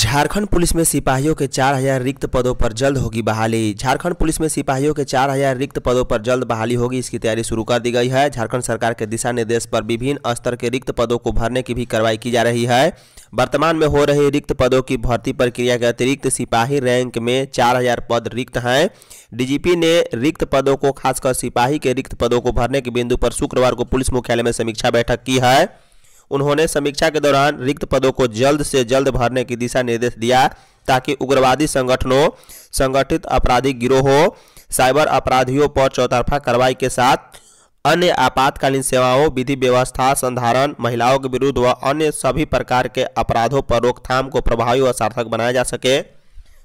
Jharkhand police में सिपाहियों के 4000 रिक्त पदों पर जल्द होगी बहाली झारखंड पुलिस में सिपाहियों के 4000 रिक्त पदों पर जल्द बहाली होगी इसकी तैयारी शुरू कर दी गई है झारखंड सरकार के दिशा निर्देश पर विभिन्न स्तर के रिक्त पदों को भरने की भी कार्रवाई की जा रही है वर्तमान में हो रही रिक्त पदों की भर्ती प्रक्रिया के अतिरिक्त सिपाही रैंक में चार पद रिक्त हैं डीजीपी ने रिक्त पदों को खासकर सिपाही के रिक्त पदों को भरने के बिंदु पर शुक्रवार को पुलिस मुख्यालय में समीक्षा बैठक की है उन्होंने समीक्षा के दौरान रिक्त पदों को जल्द से जल्द भरने की दिशा निर्देश दिया ताकि उग्रवादी संगठनों संगठित आपराधिक गिरोहों साइबर अपराधियों पर चौतरफा कार्रवाई के साथ अन्य आपातकालीन सेवाओं विधि व्यवस्था संधारण महिलाओं के विरुद्ध व अन्य सभी प्रकार के अपराधों पर रोकथाम को प्रभावी व सार्थक बनाया जा सके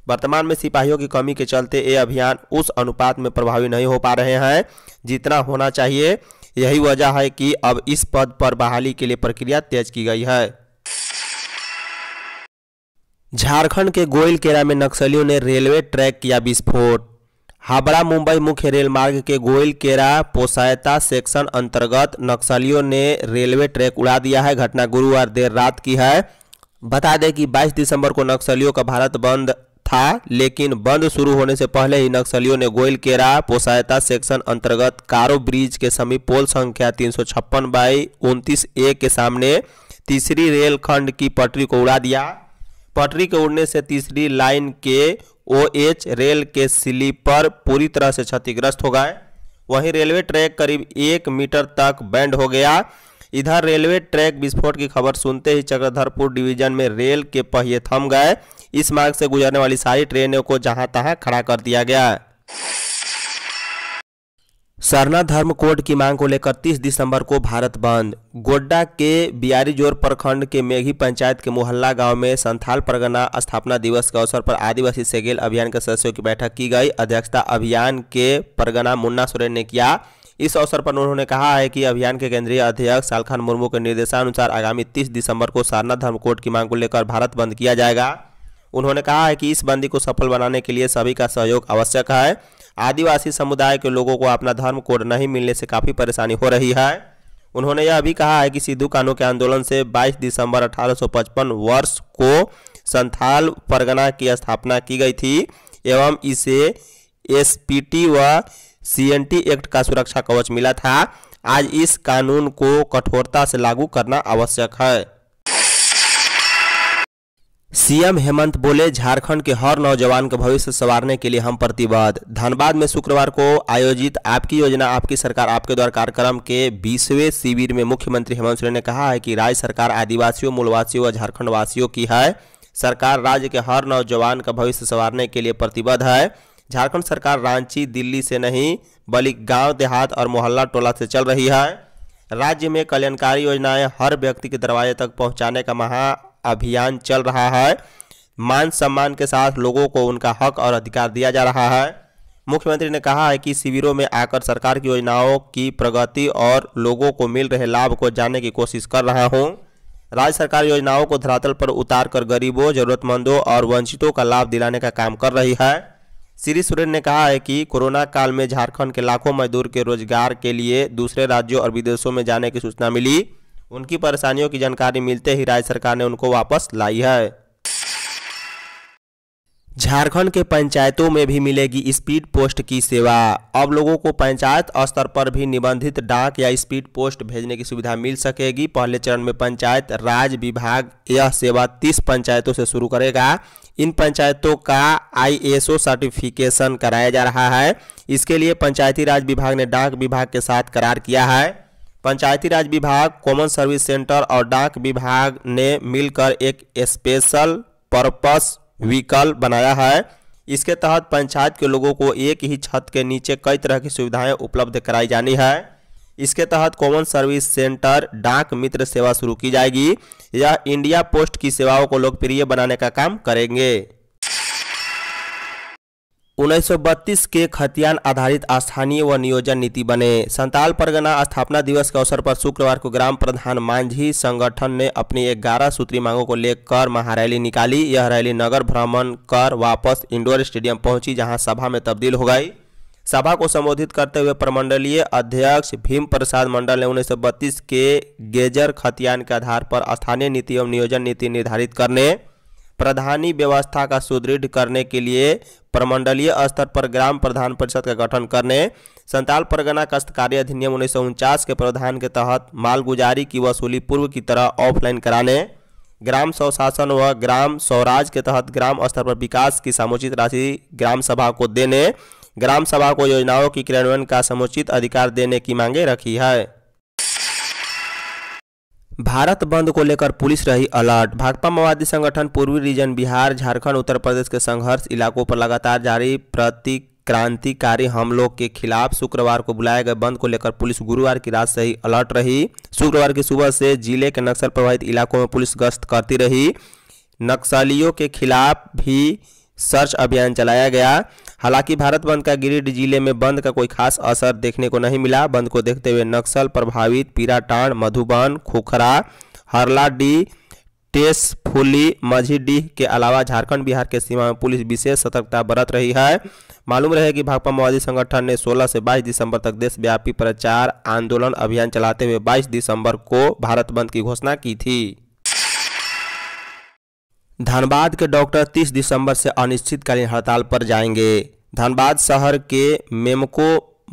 वर्तमान में सिपाहियों की कमी के चलते ये अभियान उस अनुपात में प्रभावी नहीं हो पा रहे हैं जितना होना चाहिए यही वजह है कि अब इस पद पर बहाली के लिए प्रक्रिया तेज की गई है झारखंड के गोयलकेरा में नक्सलियों ने रेलवे ट्रैक किया विस्फोट हावड़ा मुंबई मुख्य रेल मार्ग के गोयलकेरा पोसायता सेक्शन अंतर्गत नक्सलियों ने रेलवे ट्रैक उड़ा दिया है घटना गुरुवार देर रात की है बता दें कि 22 दिसंबर को नक्सलियों का भारत बंद था लेकिन बंद शुरू होने से पहले ही नक्सलियों ने गोयलकेरा पोसायता सेक्शन अंतर्गत कारो ब्रिज के समीप पोल संख्या तीन सौ छप्पन बाई उनतीस ए के सामने तीसरी रेलखंड की पटरी को उड़ा दिया पटरी के उड़ने से तीसरी लाइन के ओ एच रेल के स्लीपर पूरी तरह से क्षतिग्रस्त हो गए वहीं रेलवे ट्रैक करीब एक मीटर तक बैंड हो गया इधर रेलवे ट्रैक विस्फोट की खबर सुनते ही चक्रधरपुर डिवीजन में रेल के पहिए थम गए इस मार्ग से गुजरने वाली सारी ट्रेनों को जहां तहां खड़ा कर दिया गया सरना धर्म कोड की मांग को लेकर 30 दिसंबर को भारत बंद गोड्डा के बियारीजोर प्रखंड के मेघी पंचायत के मोहल्ला गांव में संथाल परगना स्थापना दिवस के अवसर पर आदिवासी सेगेल अभियान के सदस्यों की बैठक की गई अध्यक्षता अभियान के परगना मुन्ना सोरेन ने किया इस अवसर पर उन्होंने कहा है कि अभियान के केंद्रीय अध्यक्ष सालखान मुर्मू के निर्देशानुसार आगामी तीस दिसंबर को सारना धर्म कोड की मांग को लेकर भारत बंद किया जाएगा उन्होंने कहा है कि इस बंदी को सफल बनाने के लिए सभी का सहयोग आवश्यक है आदिवासी समुदाय के लोगों को अपना धर्म कोड नहीं मिलने से काफ़ी परेशानी हो रही है उन्होंने यह भी कहा है कि सिद्धू कानू के आंदोलन से 22 दिसंबर 1855 वर्ष को संथाल परगना की स्थापना की गई थी एवं इसे एसपीटी व सीएनटी एक्ट का सुरक्षा कवच मिला था आज इस कानून को कठोरता से लागू करना आवश्यक है सीएम हेमंत बोले झारखंड के हर नौजवान का भविष्य संवारने के लिए हम प्रतिबद्ध धनबाद में शुक्रवार को आयोजित आपकी योजना आपकी सरकार आपके द्वार कार्यक्रम के बीसवें शिविर में मुख्यमंत्री हेमंत सोरेन ने कहा है कि राज्य सरकार आदिवासियों मूलवासियों व झारखंडवासियों की है सरकार राज्य के हर नौजवान का भविष्य संवारने के लिए प्रतिबद्ध है झारखंड सरकार रांची दिल्ली से नहीं बल्कि गाँव देहात और मोहल्ला टोला से चल रही है राज्य में कल्याणकारी योजनाएं हर व्यक्ति के दरवाजे तक पहुंचाने का महा अभियान चल रहा है मान सम्मान के साथ लोगों को उनका हक और अधिकार दिया जा रहा है मुख्यमंत्री ने कहा है कि शिविरों में आकर सरकार की योजनाओं की प्रगति और लोगों को मिल रहे लाभ को जानने की कोशिश कर रहा हूँ राज्य सरकार योजनाओं को धरातल पर उतार कर गरीबों जरूरतमंदों और वंचितों का लाभ दिलाने का काम कर रही है श्री सुरेन ने कहा है कि कोरोना काल में झारखंड के लाखों मजदूर के रोजगार के लिए दूसरे राज्यों और विदेशों में जाने की सूचना मिली उनकी परेशानियों की जानकारी मिलते ही राज्य सरकार ने उनको वापस लाई है झारखंड के पंचायतों में भी मिलेगी स्पीड पोस्ट की सेवा अब लोगों को पंचायत स्तर पर भी निबंधित डाक या स्पीड पोस्ट भेजने की सुविधा मिल सकेगी पहले चरण में पंचायत राज विभाग यह सेवा 30 पंचायतों से शुरू करेगा इन पंचायतों का आईएसओ सर्टिफिकेशन कराया जा रहा है इसके लिए पंचायती राज विभाग ने डाक विभाग के साथ करार किया है पंचायती राज विभाग कॉमन सर्विस सेंटर और डाक विभाग ने मिलकर एक स्पेशल पर्पस व्हीकल बनाया है इसके तहत पंचायत के लोगों को एक ही छत के नीचे कई तरह की सुविधाएं उपलब्ध कराई जानी है इसके तहत कॉमन सर्विस सेंटर डाक मित्र सेवा शुरू की जाएगी यह इंडिया पोस्ट की सेवाओं को लोकप्रिय बनाने का काम करेंगे 1932 के खतियान आधारित स्थानीय व नियोजन नीति बने संताल परगना स्थापना दिवस के अवसर पर शुक्रवार को ग्राम प्रधान मांझी संगठन ने अपनी ग्यारह सूत्री मांगों को लेकर महारैली निकाली यह रैली नगर भ्रमण कर वापस इंडोर स्टेडियम पहुंची जहां सभा में तब्दील हो गई सभा को संबोधित करते हुए प्रमंडलीय अध्यक्ष भीम प्रसाद मंडल ने उन्नीस के गेजर खतियान के आधार पर स्थानीय नीति एवं नियोजन नीति निर्धारित करने प्रधानी व्यवस्था का सुदृढ़ करने के लिए प्रमंडलीय स्तर पर ग्राम प्रधान परिषद का गठन करने संताल परगना काश्तकारी अधिनियम उन्नीस के प्रावधान के तहत मालगुजारी की वसूली पूर्व की तरह ऑफलाइन कराने ग्राम स्वशासन व ग्राम स्वराज के तहत ग्राम स्तर पर विकास की समुचित राशि ग्राम सभा को देने ग्राम सभा को योजनाओं की क्रियान्वयन का समुचित अधिकार देने की मांगे रखी है भारत बंद को लेकर पुलिस रही अलर्ट भाकपा माओवादी संगठन पूर्वी रीजन बिहार झारखंड उत्तर प्रदेश के संघर्ष इलाकों पर लगातार जारी प्रति क्रांतिकारी हमलों के खिलाफ शुक्रवार को बुलाए गए बंद को लेकर पुलिस गुरुवार की रात से ही अलर्ट रही शुक्रवार की सुबह से जिले के नक्सल प्रभावित इलाकों में पुलिस गश्त करती रही नक्सलियों के खिलाफ भी सर्च अभियान चलाया गया हालांकि भारत बंद का गिरिड जिले में बंद का कोई खास असर देखने को नहीं मिला बंद को देखते हुए नक्सल प्रभावित पीराटाण मधुबन खोखरा हरलाडीह टेस फुली मझीडीह के अलावा झारखंड बिहार के सीमा में पुलिस विशेष सतर्कता बरत रही है मालूम रहे कि भाकपा माओवादी संगठन ने 16 से 22 दिसंबर तक देशव्यापी प्रचार आंदोलन अभियान चलाते हुए 22 दिसंबर को भारत बंद की घोषणा की थी धनबाद के डॉक्टर 30 दिसंबर से अनिश्चितकालीन हड़ताल पर जाएंगे धनबाद शहर के मेमको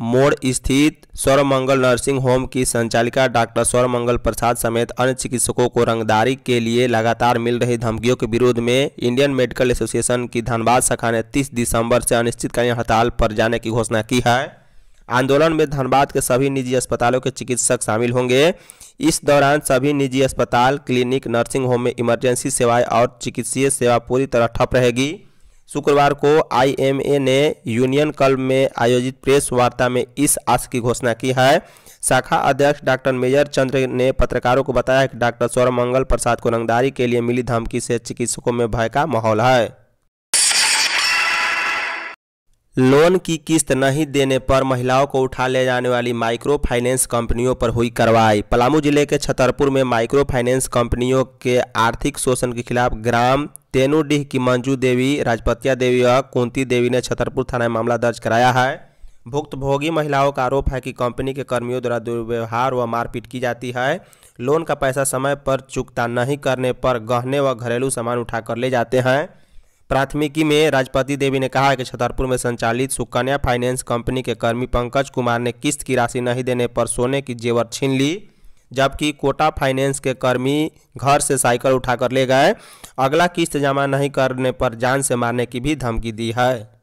मोड़ स्थित सौरमंगल नर्सिंग होम की संचालिका डॉक्टर सौरमंगल प्रसाद समेत अन्य चिकित्सकों को रंगदारी के लिए लगातार मिल रही धमकियों के विरोध में इंडियन मेडिकल एसोसिएशन की धनबाद शाखा ने 30 दिसंबर से अनिश्चितकालीन हड़ताल पर जाने की घोषणा की है आंदोलन में धनबाद के सभी निजी अस्पतालों के चिकित्सक शामिल होंगे इस दौरान सभी निजी अस्पताल क्लिनिक नर्सिंग होम में इमरजेंसी सेवाएं और चिकित्सीय सेवा पूरी तरह ठप रहेगी शुक्रवार को आईएमए ने यूनियन क्लब में आयोजित प्रेस वार्ता में इस आश की घोषणा की है शाखा अध्यक्ष डॉक्टर मेजर चंद्र ने पत्रकारों को बताया कि डॉक्टर सौरभ मंगल प्रसाद को रंगदारी के लिए मिली धमकी से चिकित्सकों में भय का माहौल है लोन की किस्त नहीं देने पर महिलाओं को उठा ले जाने वाली माइक्रो फाइनेंस कंपनियों पर हुई कार्रवाई पलामू जिले के छतरपुर में माइक्रो फाइनेंस कंपनियों के आर्थिक शोषण के खिलाफ ग्राम तेनुडीह की मंजू देवी राजपतिया देवी और कुंती देवी ने छतरपुर थाना में मामला दर्ज कराया है भुक्तभोगी महिलाओं का आरोप है कि कंपनी के कर्मियों द्वारा दुर्व्यवहार व मारपीट की जाती है लोन का पैसा समय पर चुकता नहीं करने पर गहने व घरेलू सामान उठाकर ले जाते हैं प्राथमिकी में राजपति देवी ने कहा कि छतरपुर में संचालित सुकन्या फाइनेंस कंपनी के कर्मी पंकज कुमार ने किस्त की राशि नहीं देने पर सोने की जेवर छीन ली जबकि कोटा फाइनेंस के कर्मी घर से साइकिल उठाकर ले गए अगला किस्त जमा नहीं करने पर जान से मारने की भी धमकी दी है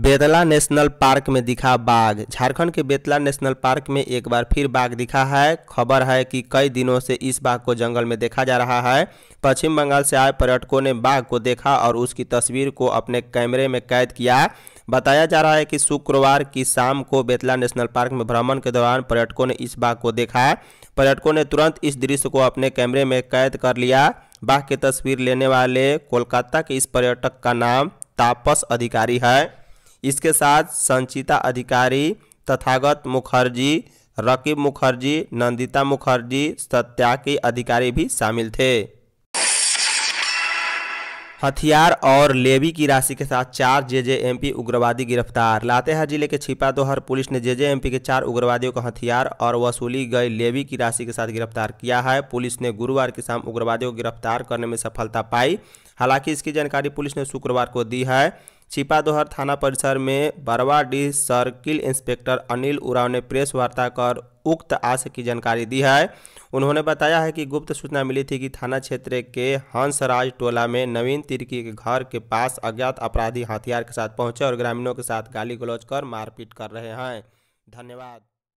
बेतला नेशनल पार्क में दिखा बाघ झारखंड के बेतला नेशनल पार्क में एक बार फिर बाघ दिखा है खबर है कि कई दिनों से इस बाघ को जंगल में देखा जा रहा है पश्चिम बंगाल से आए पर्यटकों ने बाघ को देखा और उसकी तस्वीर को अपने कैमरे में कैद किया बताया जा रहा है कि शुक्रवार की शाम को बेतला नेशनल पार्क में भ्रमण के दौरान पर्यटकों ने इस बाघ को देखा पर्यटकों ने तुरंत इस दृश्य को अपने कैमरे में कैद कर लिया बाघ की तस्वीर लेने वाले कोलकाता के इस पर्यटक का नाम तापस अधिकारी है इसके साथ संचिता अधिकारी तथागत मुखर्जी रकीब मुखर्जी नंदिता मुखर्जी सत्याकी अधिकारी भी शामिल थे हथियार और लेवी की राशि के साथ चार जेजेएमपी उग्रवादी गिरफ्तार लातेहार जिले के छिपा दोहर पुलिस ने जेजेएमपी के चार उग्रवादियों को हथियार और वसूली गई लेवी की राशि के साथ गिरफ्तार किया है पुलिस ने गुरुवार की शाम उग्रवादियों को गिरफ्तार करने में सफलता पाई हालांकि इसकी जानकारी पुलिस ने शुक्रवार को दी है छिपादोहर थाना परिसर में बरवाडी सर्किल इंस्पेक्टर अनिल उराव ने प्रेस वार्ता कर उक्त आशय की जानकारी दी है उन्होंने बताया है कि गुप्त सूचना मिली थी कि थाना क्षेत्र के हंसराज टोला में नवीन तिरकी के घर के पास अज्ञात अपराधी हथियार के साथ पहुंचे और ग्रामीणों के साथ गाली गलौज कर मारपीट कर रहे हैं धन्यवाद